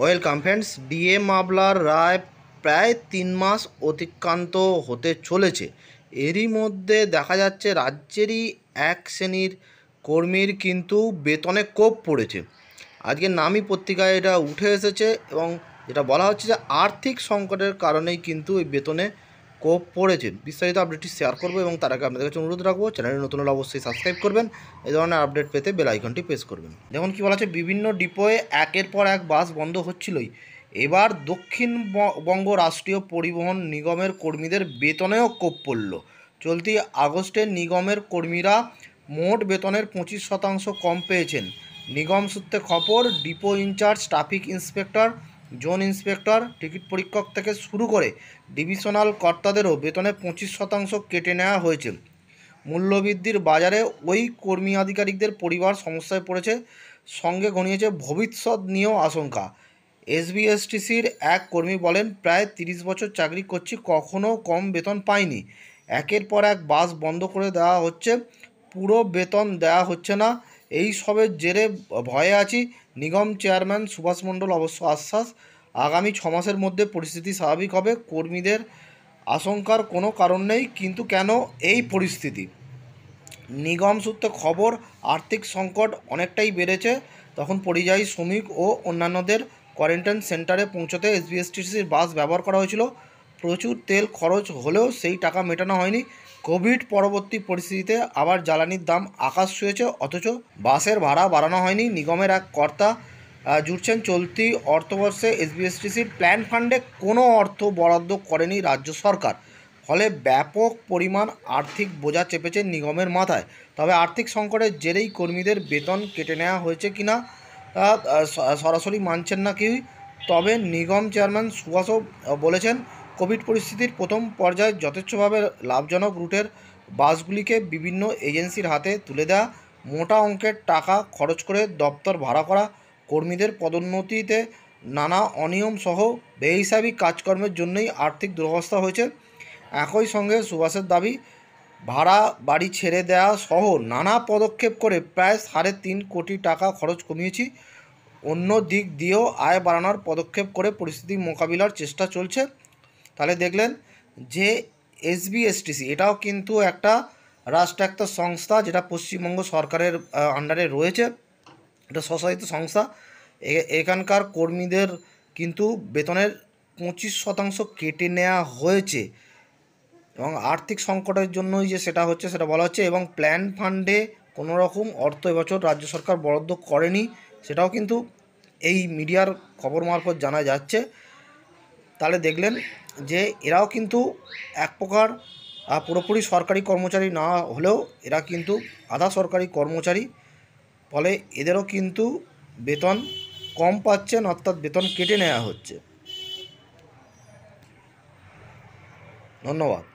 welcome friends DA মামলার রায় প্রায় তিন মাস অতিক্রান্ত হতে চলেছে এরই মধ্যে দেখা যাচ্ছে রাজ্যেরই এক শ্রেণীর কর্মীর কিন্তু বেতনে কোপ পড়েছে আজকে নামি পত্রিকায় এটা উঠে এসেছে এবং যেটা বলা হচ্ছে যে আর্থিক সংকটের কারণেই কিন্তু এই বেতনে কোপ পড়েছে বিস্তারিত আপডেটটি শেয়ার করবো এবং তার আগে আপনাদের কাছে অনুরোধ রাখবো চ্যানেলে নতুন হলে অবশ্যই সাবস্ক্রাইব করবেন এ ধরনের আপডেট পেতে বেল আইকনটি প্রেস করবেন যেমন কি বলা আছে বিভিন্ন ডিপোয়ে একের পর এক বাস বন্ধ হচ্ছিলই এবার দক্ষিণবঙ্গ রাষ্ট্রীয় পরিবহন নিগমের কর্মীদের বেতনেও কোপ পড়ল চলতি আগস্টে নিগমের কর্মীরা মোট বেতনের পঁচিশ শতাংশ কম পেয়েছেন নিগম সূত্রে খবর depot in charge traffic inspector zone inspector ticket পরীক্ষক থেকে শুরু করে ডিভিশনাল কর্তাদেরও বেতনে পঁচিশ শতাংশ কেটে নেওয়া হয়েছে মূল্যবৃদ্ধির বাজারে ওই কর্মী আধিকারিকদের পরিবার সমস্যায় পড়েছে সঙ্গে ঘনিয়েছে ভবিষ্যৎ নিয়েও আশঙ্কা এসবিএসটিসির এক কর্মী বলেন প্রায় তিরিশ বছর চাকরি করছি কখনও কম বেতন পাইনি একের পর এক বাস বন্ধ করে দেওয়া হচ্ছে পুরো বেতন দেওয়া হচ্ছে না এই সবের জেরে ভয়ে আছি নিগম চেয়ারম্যান সুভাষ মণ্ডল অবশ্য আশ্বাস আগামী ছমাসের মধ্যে পরিস্থিতি স্বাভাবিক হবে কর্মীদের আশঙ্কার কোনো কারণ নেই কিন্তু কেন এই পরিস্থিতি নিগম সূত্রে খবর আর্থিক সংকট অনেকটাই বেড়েছে তখন পরিযায়ী শ্রমিক ও অন্যান্যদের কোয়ারেন্টাইন সেন্টারে পৌঁছতে এসবিএসটিসির বাস ব্যবহার করা হয়েছিল প্রচুর তেল খরচ হলেও সেই টাকা মেটানো হয়নি কোভিড পরবর্তী পরিস্থিতিতে আবার জ্বালানির দাম আকাশ ছুঁয়েছে অথচ বাসের ভাড়া বাড়ানো হয়নি নিগমের এক কর্তা জুটছেন চলতি অর্থবর্ষে এসবিএসটিসির প্ল্যান ফান্ডে কোনো অর্থ বরাদ্দ করেনি রাজ্য সরকার ফলে ব্যাপক পরিমাণ আর্থিক বোঝা চেপেছে নিগমের মাথায় তবে আর্থিক সংকটের জেরেই কর্মীদের বেতন কেটে নেওয়া হয়েছে কিনা সরাসরি মানছেন না কেউই তবে নিগম চেয়ারম্যান সুভাষও বলেছেন কোভিড পরিস্থিতির প্রথম পর্যায়ে যথেচ্ছভাবে লাভজনক রুটের বাসগুলিকে বিভিন্ন এজেন্সির হাতে তুলে দেওয়া মোটা অঙ্কের টাকা খরচ করে দপ্তর ভাড়া করা কর্মীদের পদোন্নতিতে নানা অনিয়ম সহ বেহিসাবি কাজকর্মের জন্যই আর্থিক দুরবস্থা হয়েছে একই সঙ্গে সুভাষের দাবি ভাড়া বাড়ি ছেড়ে দেওয়া সহ নানা পদক্ষেপ করে প্রায় সাড়ে তিন কোটি টাকা খরচ কমিয়েছি অন্য দিক দিয়েও আয় বাড়ানোর পদক্ষেপ করে পরিস্থিতি মোকাবিলার চেষ্টা চলছে তাহলে দেখলেন যে এসবিএসটিসি এটাও কিন্তু একটা রাষ্ট্রায়ত্ত সংস্থা যেটা পশ্চিমবঙ্গ সরকারের আন্ডারে রয়েছে এটা স্বশাসিত সংস্থা এখানকার কর্মীদের কিন্তু বেতনের পঁচিশ শতাংশ কেটে নেওয়া হয়েছে এবং আর্থিক সংকটের জন্যই যে সেটা হচ্ছে সেটা বলা হচ্ছে এবং প্ল্যান ফান্ডে কোনো রকম অর্থ এবছর রাজ্য সরকার বরাদ্দ করেনি সেটাও কিন্তু এই মিডিয়ার খবর মারফত জানা যাচ্ছে তাহলে দেখলেন যে এরাও কিন্তু এক প্রকার পুরোপুরি সরকারি কর্মচারী না হলেও এরা কিন্তু আধা সরকারি কর্মচারী ফলে এদেরও কিন্তু বেতন কম পাচ্ছেন অর্থাৎ বেতন কেটে নেওয়া হচ্ছে ধন্যবাদ